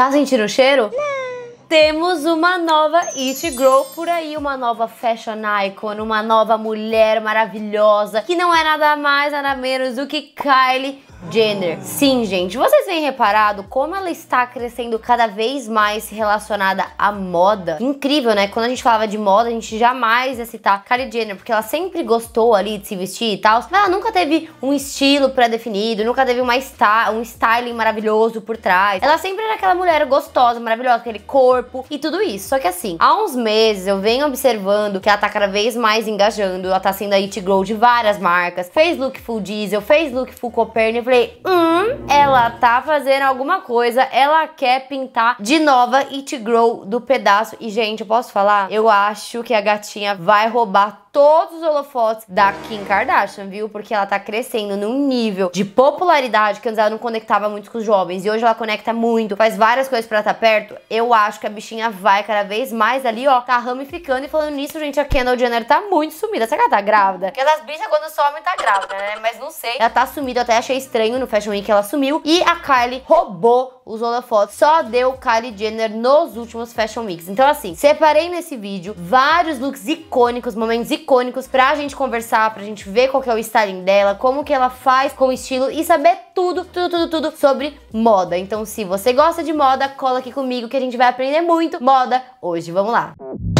Tá sentindo o cheiro? Não. Temos uma nova It Girl por aí, uma nova fashion icon, uma nova mulher maravilhosa, que não é nada mais, nada menos do que Kylie Jenner. Sim, gente, vocês têm reparado como ela está crescendo cada vez mais relacionada à moda? Incrível, né? Quando a gente falava de moda, a gente jamais ia citar Kylie Jenner, porque ela sempre gostou ali de se vestir e tal. Mas ela nunca teve um estilo pré-definido, nunca teve uma um styling maravilhoso por trás. Ela sempre era aquela mulher gostosa, maravilhosa, aquele corpo e tudo isso. Só que assim, há uns meses eu venho observando que ela tá cada vez mais engajando, ela tá sendo a It Grow de várias marcas, fez look full diesel, fez look full Copérnico, falei, hum, ela tá fazendo alguma coisa, ela quer pintar de nova It Grow do pedaço. E, gente, eu posso falar? Eu acho que a gatinha vai roubar todos os holofotes da Kim Kardashian, viu? Porque ela tá crescendo num nível de popularidade que antes ela não conectava muito com os jovens e hoje ela conecta muito, faz várias coisas para estar tá perto. Eu acho que a bichinha vai cada vez mais ali, ó, tá ramificando e falando nisso, gente, a Kendall Jenner tá muito sumida. Será que ela tá grávida? Porque as bichas quando somem tá grávida, né? Mas não sei. Ela tá sumida, eu até achei estranho no Fashion Week que ela sumiu e a Kylie roubou os holofotes. Só deu Kylie Jenner nos últimos Fashion Weeks. Então assim, separei nesse vídeo vários looks icônicos, momentos icônicos icônicos pra gente conversar, pra gente ver qual que é o styling dela, como que ela faz com o estilo e saber tudo, tudo, tudo, tudo sobre moda. Então, se você gosta de moda, cola aqui comigo que a gente vai aprender muito moda hoje. Vamos lá! Música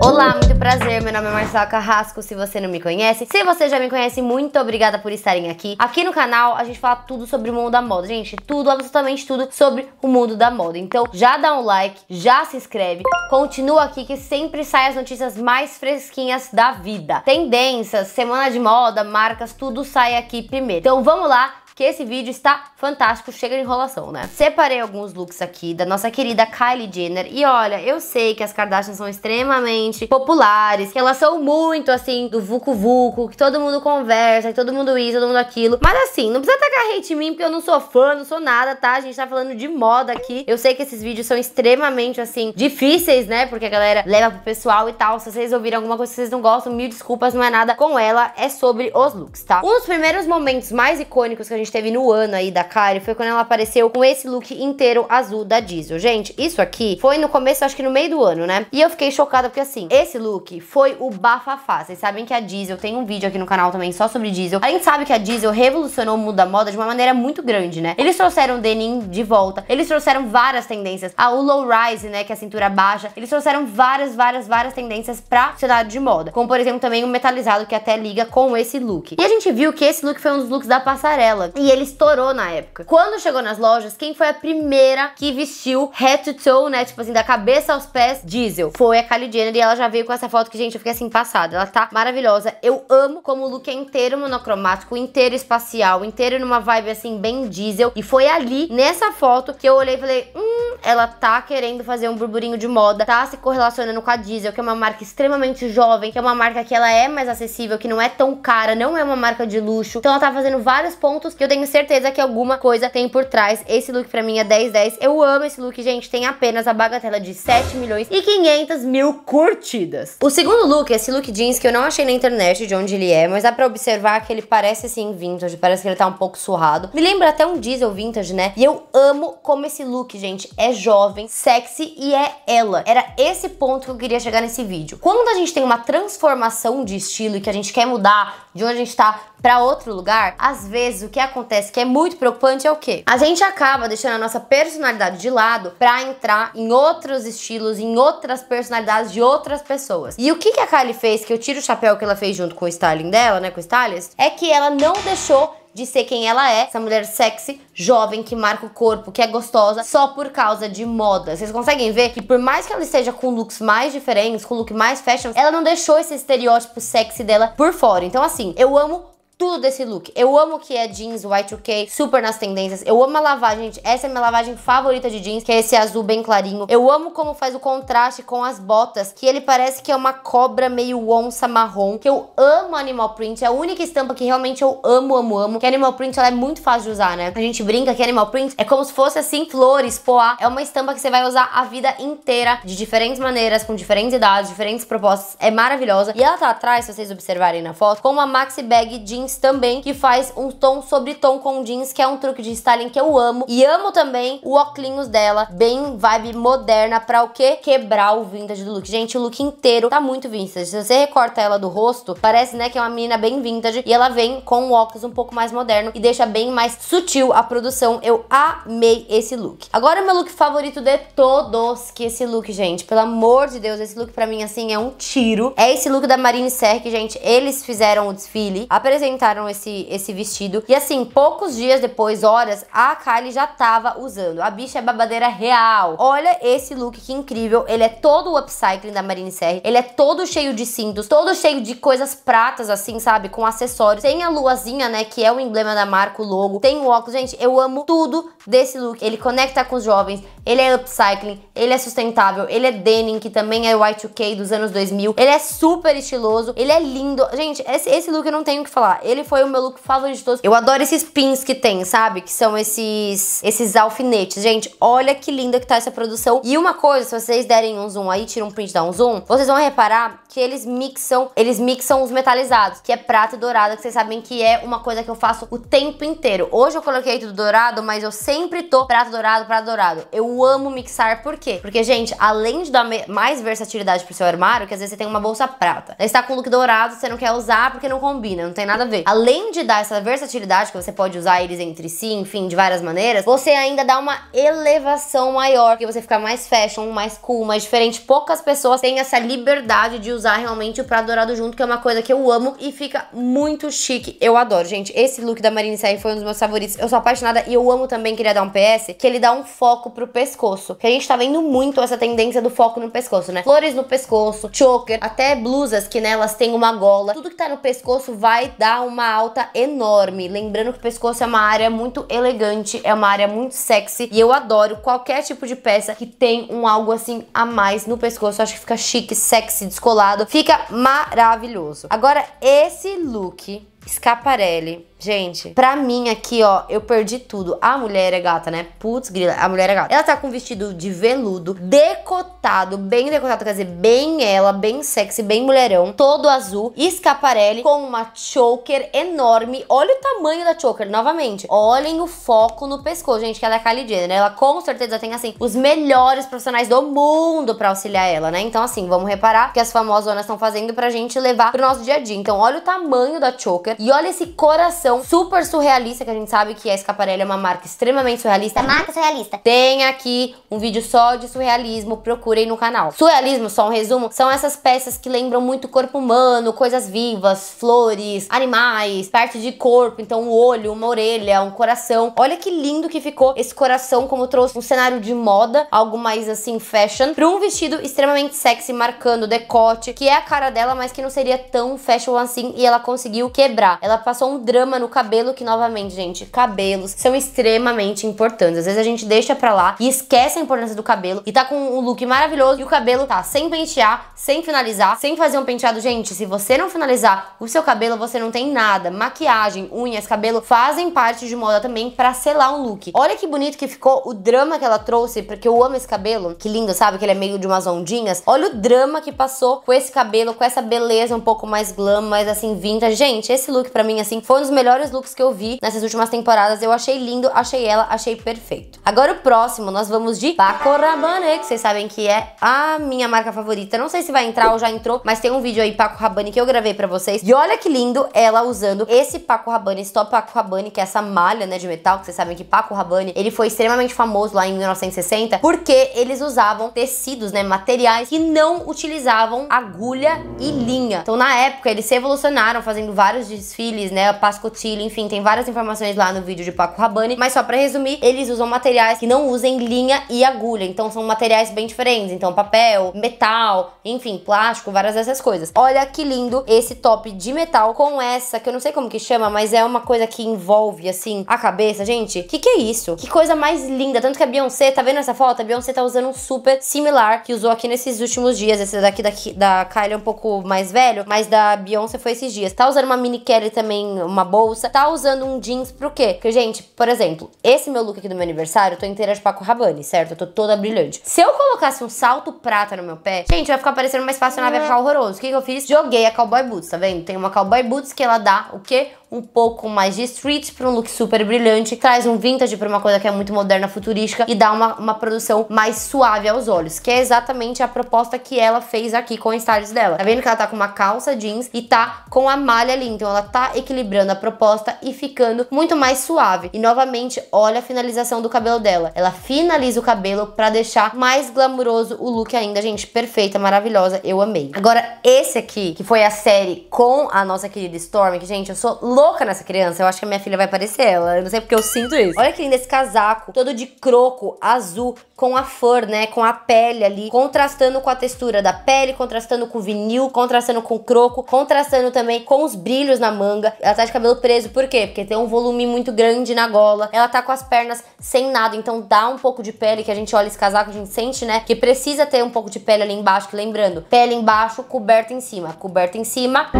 Olá, muito prazer. Meu nome é Marcela Carrasco. Se você não me conhece, se você já me conhece, muito obrigada por estarem aqui. Aqui no canal a gente fala tudo sobre o mundo da moda, gente. Tudo, absolutamente tudo sobre o mundo da moda. Então já dá um like, já se inscreve, continua aqui que sempre sai as notícias mais fresquinhas da vida. Tendências, semana de moda, marcas, tudo sai aqui primeiro. Então vamos lá, que esse vídeo está fantástico, chega de enrolação, né? Separei alguns looks aqui da nossa querida Kylie Jenner e olha, eu sei que as Kardashians são extremamente populares, que elas são muito assim do vucu vulco que todo mundo conversa, que todo mundo isso, todo mundo aquilo. Mas assim, não precisa tacar hate em mim porque eu não sou fã, não sou nada, tá? A gente tá falando de moda aqui. Eu sei que esses vídeos são extremamente assim difíceis, né? Porque a galera leva pro pessoal e tal. Se vocês ouviram alguma coisa que vocês não gostam, mil desculpas, não é nada com ela, é sobre os looks, tá? Um dos primeiros momentos mais icônicos que a gente gente teve no ano aí da Kylie foi quando ela apareceu com esse look inteiro azul da Diesel. Gente, isso aqui foi no começo, acho que no meio do ano, né? E eu fiquei chocada porque assim, esse look foi o bafafá. Vocês sabem que a Diesel tem um vídeo aqui no canal também só sobre Diesel. A gente sabe que a Diesel revolucionou o mundo da moda de uma maneira muito grande, né? Eles trouxeram o denim de volta, eles trouxeram várias tendências. A ah, o low rise, né, que é a cintura baixa, eles trouxeram várias, várias, várias tendências pra cenário de moda. Como por exemplo também o metalizado que até liga com esse look. E a gente viu que esse look foi um dos looks da passarela. E ele estourou na época. Quando chegou nas lojas, quem foi a primeira que vestiu head to toe, né? Tipo assim, da cabeça aos pés, diesel. Foi a Kylie Jenner e ela já veio com essa foto que, gente, eu fiquei assim, passada. Ela tá maravilhosa. Eu amo como o look é inteiro monocromático, inteiro espacial, inteiro numa vibe assim, bem diesel. E foi ali, nessa foto, que eu olhei e falei, hum, ela tá querendo fazer um burburinho de moda, tá se correlacionando com a diesel, que é uma marca extremamente jovem, que é uma marca que ela é mais acessível, que não é tão cara, não é uma marca de luxo. Então ela tá fazendo vários pontos que eu eu tenho certeza que alguma coisa tem por trás. Esse look pra mim é 10, 10. Eu amo esse look, gente. Tem apenas a bagatela de 7 milhões e 500 mil curtidas. O segundo look, é esse look jeans que eu não achei na internet de onde ele é, mas dá pra observar que ele parece, assim, vintage. Parece que ele tá um pouco surrado. Me lembra até um diesel vintage, né? E eu amo como esse look, gente, é jovem, sexy e é ela. Era esse ponto que eu queria chegar nesse vídeo. Quando a gente tem uma transformação de estilo e que a gente quer mudar de onde a gente tá pra outro lugar, às vezes o que acontece acontece que é muito preocupante é o quê? A gente acaba deixando a nossa personalidade de lado para entrar em outros estilos, em outras personalidades de outras pessoas. E o que, que a Kylie fez, que eu tiro o chapéu que ela fez junto com o styling dela, né, com o stylist, é que ela não deixou de ser quem ela é, essa mulher sexy, jovem, que marca o corpo, que é gostosa, só por causa de moda. Vocês conseguem ver que por mais que ela esteja com looks mais diferentes, com look mais fashion, ela não deixou esse estereótipo sexy dela por fora. Então assim, eu amo tudo desse look. Eu amo que é jeans Y2K, super nas tendências. Eu amo a lavagem, gente. Essa é minha lavagem favorita de jeans, que é esse azul bem clarinho. Eu amo como faz o contraste com as botas, que ele parece que é uma cobra meio onça marrom, que eu amo Animal Print. É a única estampa que realmente eu amo, amo, amo. Que Animal Print, ela é muito fácil de usar, né? A gente brinca que Animal Print é como se fosse, assim, flores, poá. É uma estampa que você vai usar a vida inteira, de diferentes maneiras, com diferentes idades, diferentes propostas. É maravilhosa. E ela tá atrás, se vocês observarem na foto, com uma maxi bag jeans jeans também, que faz um tom sobre tom com jeans, que é um truque de styling que eu amo. E amo também o óculos dela, bem vibe moderna, pra o quê? Quebrar o vintage do look. Gente, o look inteiro tá muito vintage. Se você recorta ela do rosto, parece, né, que é uma menina bem vintage. E ela vem com um óculos um pouco mais moderno e deixa bem mais sutil a produção. Eu amei esse look. Agora, meu look favorito de todos, que esse look, gente, pelo amor de Deus, esse look pra mim, assim, é um tiro. É esse look da Marine Serre que, gente, eles fizeram o desfile, apresentaram inventaram esse, esse vestido. E assim, poucos dias depois, horas, a Kylie já tava usando. A bicha é babadeira real. Olha esse look que incrível. Ele é todo o upcycling da Marine Serre. Ele é todo cheio de cintos, todo cheio de coisas pratas, assim, sabe? Com acessórios. Tem a luazinha, né? Que é o emblema da marca, o logo. Tem o óculos. Gente, eu amo tudo desse look. Ele conecta com os jovens. Ele é upcycling. Ele é sustentável. Ele é denim, que também é Y2K dos anos 2000. Ele é super estiloso. Ele é lindo. Gente, esse, esse look eu não tenho o que falar. Ele foi o meu look favorito de todos. Eu adoro esses pins que tem, sabe? Que são esses, esses alfinetes. Gente, olha que linda que tá essa produção. E uma coisa, se vocês derem um zoom aí, tiram um print, dá um zoom, vocês vão reparar que eles mixam, eles mixam os metalizados, que é prata e dourada, que vocês sabem que é uma coisa que eu faço o tempo inteiro. Hoje eu coloquei tudo dourado, mas eu sempre tô prata dourado, prata dourado. Eu amo mixar, por quê? Porque, gente, além de dar mais versatilidade pro seu armário, que às vezes você tem uma bolsa prata, aí você tá com o look dourado, você não quer usar porque não combina, não tem nada a ver ver. Além de dar essa versatilidade que você pode usar eles entre si, enfim, de várias maneiras, você ainda dá uma elevação maior, que você fica mais fashion, mais cool, mais diferente. Poucas pessoas têm essa liberdade de usar realmente o prato dourado junto, que é uma coisa que eu amo e fica muito chique. Eu adoro, gente. Esse look da Marina Serra foi um dos meus favoritos. Eu sou apaixonada e eu amo também, queria é dar um PS, que ele dá um foco pro pescoço. Que a gente tá vendo muito essa tendência do foco no pescoço, né? Flores no pescoço, choker, até blusas que nelas né, uma gola. Tudo que tá no pescoço vai dar um uma alta enorme. Lembrando que o pescoço é uma área muito elegante, é uma área muito sexy e eu adoro qualquer tipo de peça que tem um algo assim a mais no pescoço. Eu acho que fica chique, sexy, descolado. Fica maravilhoso. Agora, esse look Scaparelli. Gente, pra mim aqui, ó, eu perdi tudo. A mulher é gata, né? Putz, grila, a mulher é gata. Ela tá com um vestido de veludo, decotado, bem decotado, quer dizer, bem ela, bem sexy, bem mulherão, todo azul. Scaparelli com uma choker enorme. Olha o tamanho da choker, novamente. Olhem o foco no pescoço, gente, que ela é Kylie Jenner, né? Ela com certeza tem, assim, os melhores profissionais do mundo pra auxiliar ela, né? Então, assim, vamos reparar que as famosonas estão fazendo pra gente levar pro nosso dia a dia. Então, olha o tamanho da choker. E olha esse coração super surrealista, que a gente sabe que a Escaparelli é uma marca extremamente surrealista. É marca surrealista. Tem aqui um vídeo só de surrealismo, procurem no canal. Surrealismo, só um resumo, são essas peças que lembram muito corpo humano, coisas vivas, flores, animais, parte de corpo, então um olho, uma orelha, um coração. Olha que lindo que ficou esse coração, como trouxe um cenário de moda, algo mais assim fashion, para um vestido extremamente sexy, marcando decote, que é a cara dela, mas que não seria tão fashion assim, e ela conseguiu quebrar ela passou um drama no cabelo que, novamente, gente, cabelos são extremamente importantes. Às vezes a gente deixa pra lá e esquece a importância do cabelo e tá com um look maravilhoso e o cabelo tá sem pentear, sem finalizar, sem fazer um penteado. Gente, se você não finalizar o seu cabelo, você não tem nada. Maquiagem, unhas, cabelo fazem parte de moda também pra selar um look. Olha que bonito que ficou o drama que ela trouxe, porque eu amo esse cabelo. Que lindo, sabe? Que ele é meio de umas ondinhas. Olha o drama que passou com esse cabelo, com essa beleza um pouco mais glam, mais assim, vinda. Gente, esse look look pra mim, assim, foi um dos melhores looks que eu vi nessas últimas temporadas. Eu achei lindo, achei ela, achei perfeito. Agora o próximo, nós vamos de Paco Rabanne, que vocês sabem que é a minha marca favorita. Não sei se vai entrar ou já entrou, mas tem um vídeo aí, Paco Rabanne, que eu gravei pra vocês. E olha que lindo ela usando esse Paco Rabanne, esse top Paco Rabanne, que é essa malha, né, de metal, que vocês sabem que Paco Rabanne, ele foi extremamente famoso lá em 1960, porque eles usavam tecidos, né, materiais que não utilizavam agulha e linha. Então, na época, eles se evolucionaram fazendo vários desfiles, né, Pascotilha, enfim, tem várias informações lá no vídeo de Paco Rabanne, mas só para resumir, eles usam materiais que não usem linha e agulha, então são materiais bem diferentes, então papel, metal, enfim, plástico, várias dessas coisas. Olha que lindo esse top de metal com essa, que eu não sei como que chama, mas é uma coisa que envolve, assim, a cabeça, gente, que que é isso? Que coisa mais linda, tanto que a Beyoncé, tá vendo essa foto? A Beyoncé tá usando um super similar que usou aqui nesses últimos dias, esse daqui, daqui da Kylie é um pouco mais velho, mas da Beyoncé foi esses dias. Tá usando uma mini quer também uma bolsa, tá usando um jeans pro quê? Porque, gente, por exemplo, esse meu look aqui do meu aniversário, eu tô inteira de Paco Rabanne, certo? Eu tô toda brilhante. Se eu colocasse um salto prata no meu pé, gente, vai ficar parecendo uma espaçonave, vai ficar horroroso. O que que eu fiz? Joguei a cowboy boots, tá vendo? Tem uma cowboy boots que ela dá o quê? um pouco mais de street para um look super brilhante, traz um vintage para uma coisa que é muito moderna, futurística e dá uma, uma produção mais suave aos olhos, que é exatamente a proposta que ela fez aqui com o styles dela. Tá vendo que ela tá com uma calça jeans e tá com a malha ali, então ela tá equilibrando a proposta e ficando muito mais suave. E novamente, olha a finalização do cabelo dela. Ela finaliza o cabelo para deixar mais glamuroso o look ainda, gente, perfeita, maravilhosa, eu amei. Agora esse aqui, que foi a série com a nossa querida Storm, que gente, eu sou louca nessa criança. Eu acho que a minha filha vai parecer ela. Eu não sei porque eu sinto isso. Olha que lindo esse casaco, todo de croco, azul, com a flor, né? Com a pele ali, contrastando com a textura da pele, contrastando com o vinil, contrastando com o croco, contrastando também com os brilhos na manga. Ela tá de cabelo preso, por quê? Porque tem um volume muito grande na gola. Ela tá com as pernas sem nada, então dá um pouco de pele que a gente olha esse casaco, a gente sente, né? Que precisa ter um pouco de pele ali embaixo, que lembrando, pele embaixo, coberta em cima, coberta em cima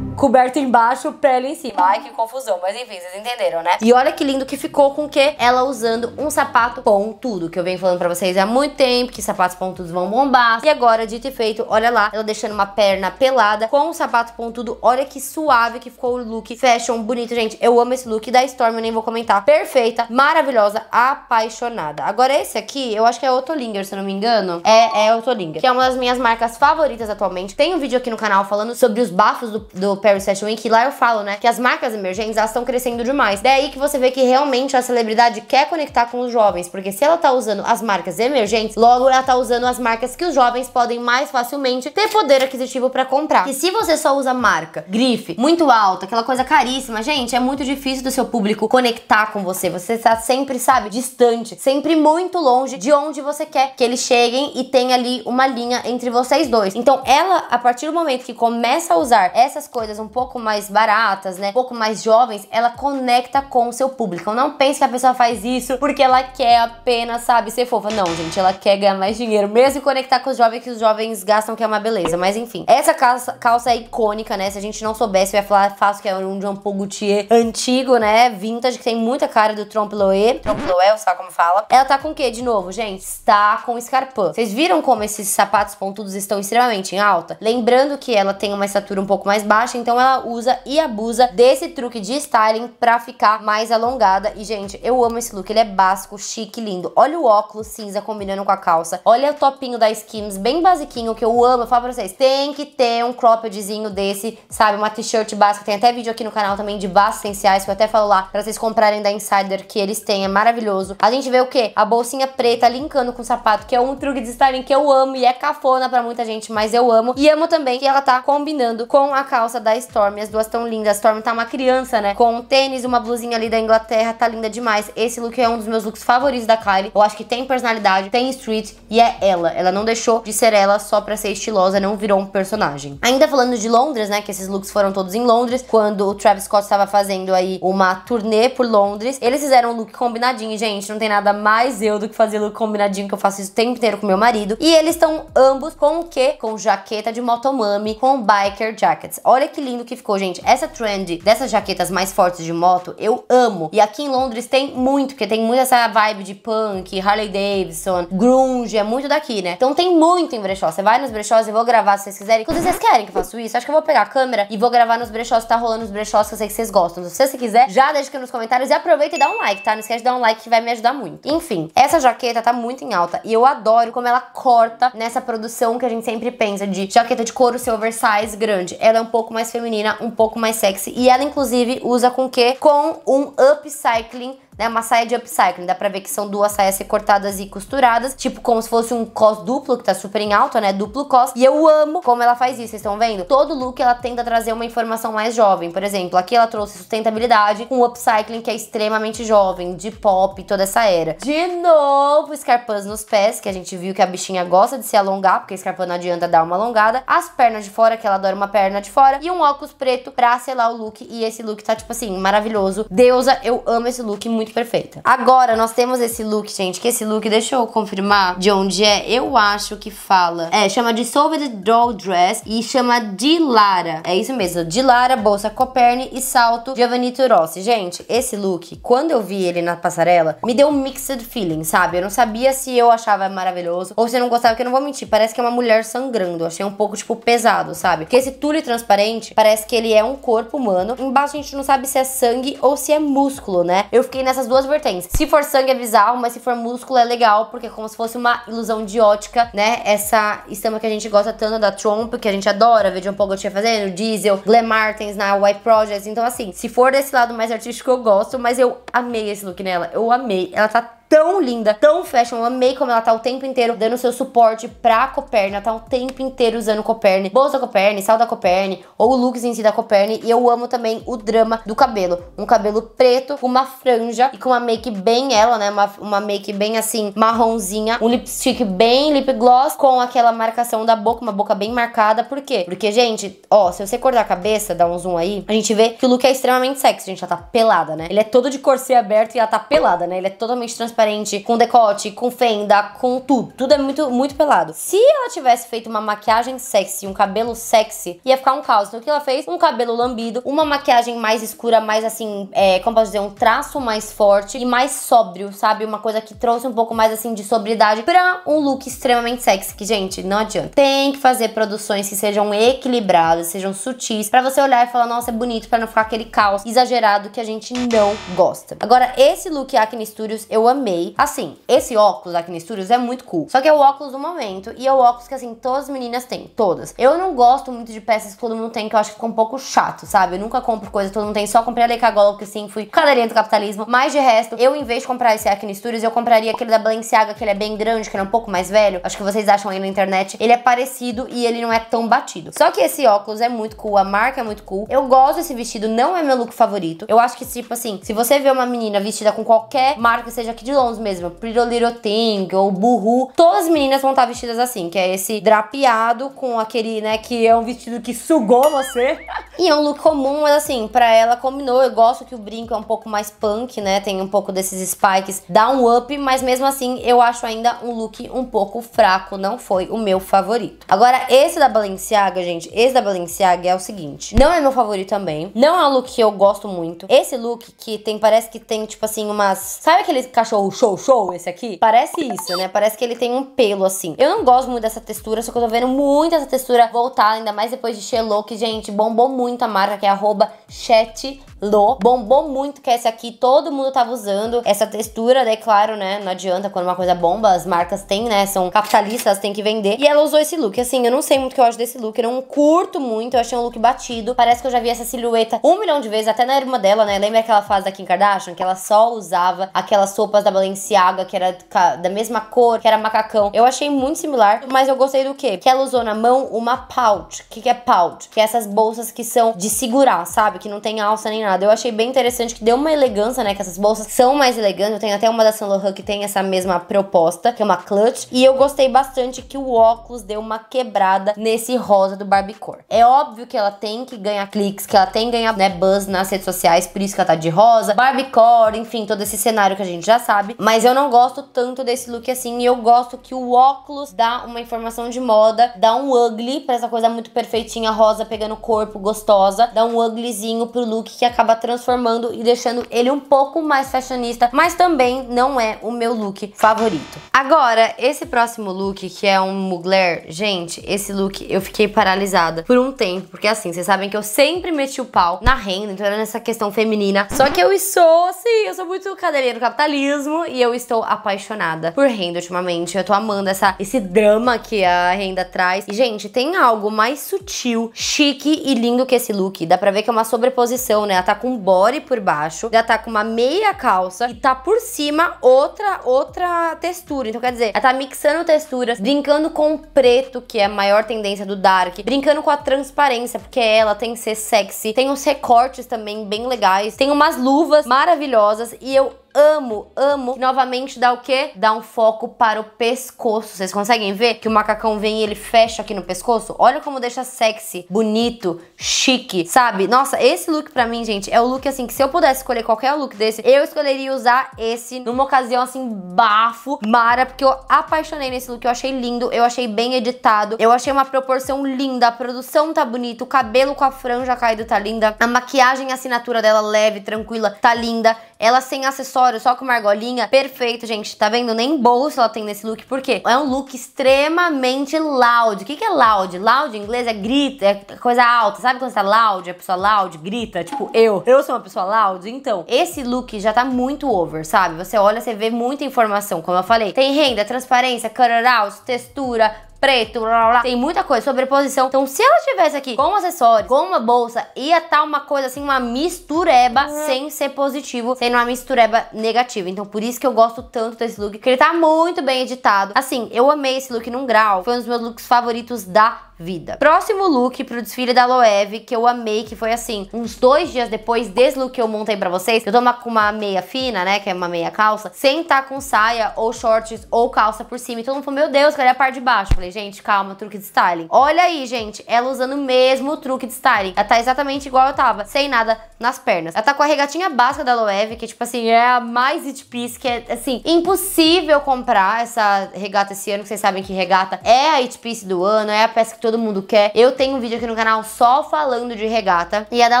coberto embaixo, pele em cima. Ai, que confusão. Mas enfim, vocês entenderam, né? E olha que lindo que ficou com que ela usando um sapato pontudo, que eu venho falando pra vocês há muito tempo, que sapatos pontudos vão bombar. E agora, dito e feito, olha lá, ela deixando uma perna pelada com um sapato pontudo. Olha que suave que ficou o look. Fashion bonito, gente. Eu amo esse look da Storm, eu nem vou comentar. Perfeita, maravilhosa, apaixonada. Agora esse aqui, eu acho que é Otolinger, se eu não me engano. É, é Otolinger, que é uma das minhas marcas favoritas atualmente. Tem um vídeo aqui no canal falando sobre os bafos do, do Paris Fashion Week, lá eu falo, né, que as marcas emergentes, elas estão crescendo demais. Daí é que você vê que realmente a celebridade quer conectar com os jovens, porque se ela tá usando as marcas emergentes, logo ela tá usando as marcas que os jovens podem mais facilmente ter poder aquisitivo para comprar. E se você só usa marca, grife, muito alta, aquela coisa caríssima, gente, é muito difícil do seu público conectar com você. Você tá sempre, sabe, distante, sempre muito longe de onde você quer que eles cheguem e tenha ali uma linha entre vocês dois. Então ela, a partir do momento que começa a usar essas coisas um pouco mais baratas, né? Um pouco mais jovens, ela conecta com o seu público. Não pense que a pessoa faz isso porque ela quer apenas, sabe, ser fofa. Não, gente, ela quer ganhar mais dinheiro, mesmo e conectar com os jovens que os jovens gastam, que é uma beleza. Mas enfim, essa calça, calça é icônica, né? Se a gente não soubesse, eu ia falar fácil que é um Jean Paul Gaultier antigo, né? Vintage, que tem muita cara do Trompe Loé. Trompe l'Oeil, sabe como fala? Ela tá com o quê de novo, gente? Está com escarpão. Vocês viram como esses sapatos pontudos estão extremamente em alta? Lembrando que ela tem uma estatura um pouco mais baixa, então ela usa e abusa desse truque de styling pra ficar mais alongada. E, gente, eu amo esse look, ele é básico, chique, lindo. Olha o óculos cinza combinando com a calça. Olha o topinho da Skims, bem basiquinho, que eu amo. Eu falo pra vocês, tem que ter um croppedzinho desse, sabe? Uma t-shirt básica. Tem até vídeo aqui no canal também de bases essenciais, que eu até falo lá, pra vocês comprarem da Insider, que eles têm, é maravilhoso. A gente vê o quê? A bolsinha preta linkando com o sapato, que é um truque de styling que eu amo e é cafona pra muita gente, mas eu amo. E amo também que ela tá combinando com a calça da da Storm. As duas tão lindas. A Storm tá uma criança, né? Com um tênis, uma blusinha ali da Inglaterra, tá linda demais. Esse look é um dos meus looks favoritos da Kylie. Eu acho que tem personalidade, tem street e é ela. Ela não deixou de ser ela só pra ser estilosa, não virou um personagem. Ainda falando de Londres, né? Que esses looks foram todos em Londres, quando o Travis Scott estava fazendo aí uma turnê por Londres. Eles fizeram um look combinadinho, gente. Não tem nada mais eu do que fazer look combinadinho, que eu faço isso o tempo inteiro com meu marido. E eles estão ambos com o quê? Com jaqueta de motomami, com biker jackets. Olha que lindo que ficou, gente. Essa trend dessas jaquetas mais fortes de moto, eu amo. E aqui em Londres tem muito, porque tem muito essa vibe de punk, Harley Davidson, grunge, é muito daqui, né? Então tem muito em brechó. Você vai nos brechós, e vou gravar se vocês quiserem. Inclusive, vocês querem que eu faça isso? Acho que eu vou pegar a câmera e vou gravar nos brechós, tá rolando os brechós que eu sei que vocês gostam. Se você quiser, já deixa aqui nos comentários e aproveita e dá um like, tá? Não esquece de dar um like que vai me ajudar muito. Enfim, essa jaqueta tá muito em alta e eu adoro como ela corta nessa produção que a gente sempre pensa de jaqueta de couro seu oversize grande. Ela é um pouco mais feminina, um pouco mais sexy. E ela, inclusive, usa com o quê? Com um upcycling né? Uma saia de upcycling, dá pra ver que são duas saias recortadas e costuradas, tipo como se fosse um cos duplo, que tá super em alta, né? Duplo cos. E eu amo como ela faz isso, vocês estão vendo? Todo look ela tenta trazer uma informação mais jovem. Por exemplo, aqui ela trouxe sustentabilidade com um upcycling que é extremamente jovem, de pop, toda essa era. De novo, escarpãs nos pés, que a gente viu que a bichinha gosta de se alongar, porque escarpão não adianta dar uma alongada. As pernas de fora, que ela adora uma perna de fora. E um óculos preto pra selar o look. E esse look tá, tipo assim, maravilhoso. Deusa, eu amo esse look, muito perfeita. Agora, nós temos esse look, gente, que esse look, deixa eu confirmar de onde é, eu acho que fala. É, chama de Solved Doll Dress e chama de Lara. É isso mesmo, de Lara, bolsa Coperni e salto Giovanni Rossi. Gente, esse look, quando eu vi ele na passarela, me deu um mixed feeling, sabe? Eu não sabia se eu achava maravilhoso ou se eu não gostava, Que eu não vou mentir, parece que é uma mulher sangrando. Eu achei um pouco, tipo, pesado, sabe? Porque esse tule transparente, parece que ele é um corpo humano. Embaixo a gente não sabe se é sangue ou se é músculo, né? Eu fiquei nessa nessas duas vertentes. Se for sangue é bizarro, mas se for músculo é legal, porque é como se fosse uma ilusão de ótica, né? Essa estampa que a gente gosta tanto da Trump, que a gente adora ver John Paul Gaultier fazendo, Diesel, Glenn Martens na White Project. Então assim, se for desse lado mais artístico eu gosto, mas eu amei esse look nela. Eu amei. Ela tá tão linda, tão fashion. Eu amei como ela tá o tempo inteiro dando seu suporte pra Coperni, Ela tá o tempo inteiro usando Coperni, Bolsa Coperni, sal da Coperne, ou looks em si da Coperni E eu amo também o drama do cabelo. Um cabelo preto, com uma franja e com uma make bem ela, né? Uma, uma make bem assim, marronzinha. Um lipstick bem lip gloss com aquela marcação da boca, uma boca bem marcada. Por quê? Porque, gente, ó, se você cortar a cabeça, dá um zoom aí, a gente vê que o look é extremamente sexy, gente. Ela tá pelada, né? Ele é todo de corset aberto e ela tá pelada, né? Ele é totalmente transparente transparente, com decote, com fenda, com tudo. Tudo é muito, muito pelado. Se ela tivesse feito uma maquiagem sexy, um cabelo sexy, ia ficar um caos. Então o que ela fez? Um cabelo lambido, uma maquiagem mais escura, mais assim, é, como posso dizer, um traço mais forte e mais sóbrio, sabe? Uma coisa que trouxe um pouco mais assim de sobriedade pra um look extremamente sexy. Que, gente, não adianta. Tem que fazer produções que sejam equilibradas, sejam sutis, para você olhar e falar, nossa, é bonito, para não ficar aquele caos exagerado que a gente não gosta. Agora, esse look Acne Studios eu amei amei. Assim, esse óculos da Studios é muito cool. Só que é o óculos do momento e é o óculos que, assim, todas as meninas têm. Todas. Eu não gosto muito de peças que todo mundo tem, que eu acho que fica um pouco chato, sabe? Eu nunca compro coisa que todo mundo tem. Só comprei a Lecagola, porque sim, fui cadeirinha do capitalismo. Mas de resto, eu em vez de comprar esse Acne Studios, eu compraria aquele da Balenciaga, que ele é bem grande, que ele é um pouco mais velho. Acho que vocês acham aí na internet. Ele é parecido e ele não é tão batido. Só que esse óculos é muito cool, a marca é muito cool. Eu gosto desse vestido, não é meu look favorito. Eu acho que, tipo assim, se você vê uma menina vestida com qualquer marca, seja aqui de Dilons mesmo, Pretty Little Thing ou Burru, todas as meninas vão estar vestidas assim, que é esse drapeado com aquele, né, que é um vestido que sugou você. e é um look comum, mas assim, pra ela combinou. Eu gosto que o brinco é um pouco mais punk, né, tem um pouco desses spikes, dá um up, mas mesmo assim eu acho ainda um look um pouco fraco, não foi o meu favorito. Agora, esse da Balenciaga, gente, esse da Balenciaga é o seguinte, não é meu favorito também, não é um look que eu gosto muito. Esse look que tem, parece que tem, tipo assim, umas... Sabe aqueles cachorro show, show, show, esse aqui. Parece isso, né? Parece que ele tem um pelo, assim. Eu não gosto muito dessa textura, só que eu tô vendo muito essa textura voltar, ainda mais depois de Shelow, que, gente, bombou muito a marca, que é arroba chat Lô. Bombou muito, que essa aqui todo mundo tava usando. Essa textura, né? claro, né? Não adianta quando uma coisa bomba, as marcas têm, né? São capitalistas, têm que vender. E ela usou esse look. Assim, eu não sei muito o que eu acho desse look. Eu não curto muito, eu achei um look batido. Parece que eu já vi essa silhueta um milhão de vezes, até na irmã dela, né? Lembra aquela fase da Kim Kardashian? Que ela só usava aquelas sopas da Balenciaga, que era da mesma cor, que era macacão. Eu achei muito similar, mas eu gostei do quê? Que ela usou na mão uma pouch. O que, que é pouch? Que é essas bolsas que são de segurar, sabe? Que não tem alça nem nada nada. Eu achei bem interessante que deu uma elegância, né? Que essas bolsas são mais elegantes. Eu tenho até uma da Saint Laurent que tem essa mesma proposta, que é uma clutch. E eu gostei bastante que o óculos deu uma quebrada nesse rosa do Barbicor. É óbvio que ela tem que ganhar cliques, que ela tem que ganhar né, buzz nas redes sociais, por isso que ela tá de rosa, Barbicor, enfim, todo esse cenário que a gente já sabe. Mas eu não gosto tanto desse look assim. E eu gosto que o óculos dá uma informação de moda, dá um ugly pra essa coisa muito perfeitinha, rosa pegando corpo, gostosa, dá um uglyzinho pro look que acaba acaba transformando e deixando ele um pouco mais fashionista, mas também não é o meu look favorito. Agora, esse próximo look, que é um Mugler, gente, esse look eu fiquei paralisada por um tempo, porque assim, vocês sabem que eu sempre meti o pau na renda, então era nessa questão feminina. Só que eu sou, sim, eu sou muito cadeirinha do capitalismo e eu estou apaixonada por renda ultimamente. Eu tô amando essa, esse drama que a renda traz. E, gente, tem algo mais sutil, chique e lindo que esse look. Dá pra ver que é uma sobreposição, né? Ela tá com body por baixo, ela tá com uma meia calça e tá por cima outra, outra textura. Então, quer dizer, ela tá mixando texturas, brincando com o preto, que é a maior tendência do dark, brincando com a transparência, porque ela tem que ser sexy. Tem uns recortes também bem legais, tem umas luvas maravilhosas e eu amo, amo. novamente dá o quê? Dá um foco para o pescoço. Vocês conseguem ver que o macacão vem e ele fecha aqui no pescoço? Olha como deixa sexy, bonito, chique, sabe? Nossa, esse look pra mim, gente, é o look assim que se eu pudesse escolher qualquer look desse, eu escolheria usar esse numa ocasião assim bafo, mara, porque eu apaixonei nesse look, eu achei lindo, eu achei bem editado, eu achei uma proporção linda, a produção tá bonita, o cabelo com a franja caído tá linda, a maquiagem, a assinatura dela leve, tranquila, tá linda. Ela sem acessório, só com uma argolinha. Perfeito, gente. Tá vendo? Nem bolsa ela tem nesse look. Por quê? É um look extremamente loud. O que, que é loud? Loud em inglês é grita, é coisa alta. Sabe quando você tá loud? A pessoa loud grita? Tipo, eu. Eu sou uma pessoa loud? Então, esse look já tá muito over, sabe? Você olha, você vê muita informação, como eu falei. Tem renda, transparência, color out, textura, preto, blá, blá, tem muita coisa, sobreposição. Então se ela tivesse aqui com acessórios, com uma bolsa, ia estar tá uma coisa assim, uma mistureba uhum. sem ser positivo, sendo uma mistureba negativa. Então por isso que eu gosto tanto desse look, que ele tá muito bem editado. Assim, eu amei esse look num grau, foi um dos meus looks favoritos da vida. Próximo look pro desfile da Loewe, que eu amei, que foi assim, uns dois dias depois desse look que eu montei pra vocês, eu tô uma, com uma meia fina, né, que é uma meia calça, sem tá com saia, ou shorts, ou calça por cima. E todo mundo falou, meu Deus, cadê a parte de baixo? Eu falei, gente, calma, truque de styling. Olha aí, gente, ela usando o mesmo truque de styling. Ela tá exatamente igual eu tava, sem nada nas pernas. Ela tá com a regatinha básica da Loewe, que tipo assim, é a mais it piece, que é assim, impossível comprar essa regata esse ano, que vocês sabem que regata é a it piece do ano, é a peça que todo todo mundo quer. Eu tenho um vídeo aqui no canal só falando de regata. E a da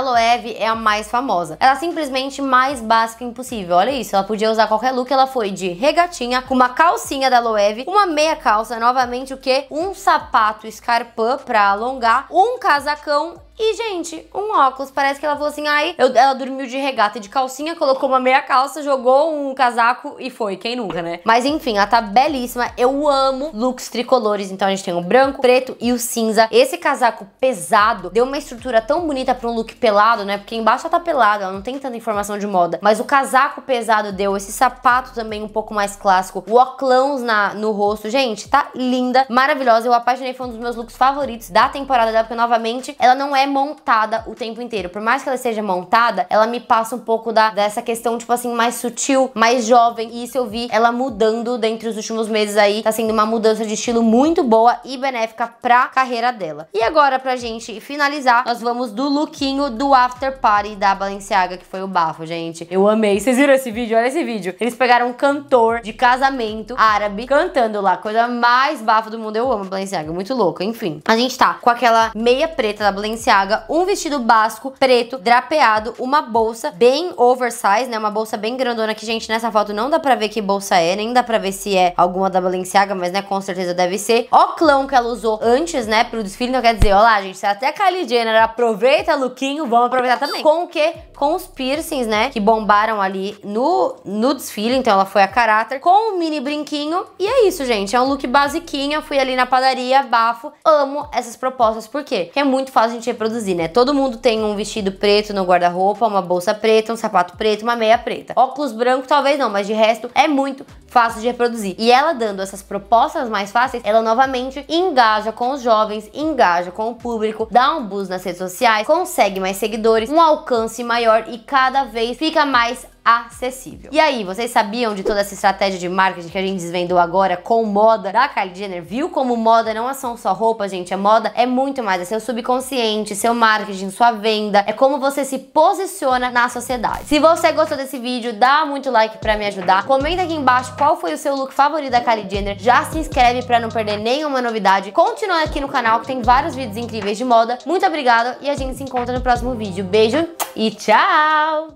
Loewe é a mais famosa. Ela é simplesmente mais básica impossível. Olha isso, ela podia usar qualquer look. Ela foi de regatinha, com uma calcinha da Loewe, uma meia calça, novamente o que? Um sapato escarpã pra alongar, um casacão e, gente, um óculos. Parece que ela falou assim, ai, eu, ela dormiu de regata e de calcinha, colocou uma meia calça, jogou um casaco e foi. Quem nunca, né? Mas, enfim, ela tá belíssima. Eu amo looks tricolores. Então, a gente tem o branco, preto e o cinza. Esse casaco pesado deu uma estrutura tão bonita pra um look pelado, né? Porque embaixo ela tá pelada, ela não tem tanta informação de moda. Mas o casaco pesado deu, esse sapato também um pouco mais clássico, o óculos na, no rosto. Gente, tá linda, maravilhosa. Eu apaixonei, foi um dos meus looks favoritos da temporada dela, porque, novamente, ela não é montada o tempo inteiro. Por mais que ela seja montada, ela me passa um pouco da, dessa questão, tipo assim, mais sutil, mais jovem. E isso eu vi ela mudando dentro dos últimos meses aí. Tá sendo uma mudança de estilo muito boa e benéfica pra carreira dela. E agora, pra gente finalizar, nós vamos do lookinho do After Party da Balenciaga, que foi o bafo, gente. Eu amei. Vocês viram esse vídeo? Olha esse vídeo. Eles pegaram um cantor de casamento árabe cantando lá. Coisa mais bafa do mundo. Eu amo a Balenciaga. Muito louco. Enfim. A gente tá com aquela meia preta da Balenciaga Balenciaga, um vestido basco, preto, drapeado, uma bolsa bem oversize, né? Uma bolsa bem grandona que, gente, nessa foto não dá pra ver que bolsa é, nem dá pra ver se é alguma da Balenciaga, mas, né, com certeza deve ser. o clã que ela usou antes, né, pro desfile, então quer dizer, ó lá, gente, se até a Kylie Jenner aproveita lookinho, vamos aproveitar também. Com o quê? Com os piercings, né, que bombaram ali no, no desfile, então ela foi a caráter, com o um mini brinquinho, e é isso, gente, é um look basiquinho, eu fui ali na padaria, bafo, amo essas propostas, por quê? Porque é muito fácil a gente reproduzir, né? Todo mundo tem um vestido preto no guarda-roupa, uma bolsa preta, um sapato preto, uma meia preta. Óculos branco talvez não, mas de resto é muito fácil de reproduzir. E ela dando essas propostas mais fáceis, ela novamente engaja com os jovens, engaja com o público, dá um boost nas redes sociais, consegue mais seguidores, um alcance maior e cada vez fica mais acessível. E aí, vocês sabiam de toda essa estratégia de marketing que a gente desvendou agora com moda da Kylie Jenner? Viu como moda não são é só roupas, gente? A moda é muito mais, é seu subconsciente, seu marketing, sua venda, é como você se posiciona na sociedade. Se você gostou desse vídeo, dá muito like pra me ajudar. Comenta aqui embaixo qual foi o seu look favorito da Kylie Jenner. Já se inscreve pra não perder nenhuma novidade. Continua aqui no canal que tem vários vídeos incríveis de moda. Muito obrigada e a gente se encontra no próximo vídeo. Beijo e tchau!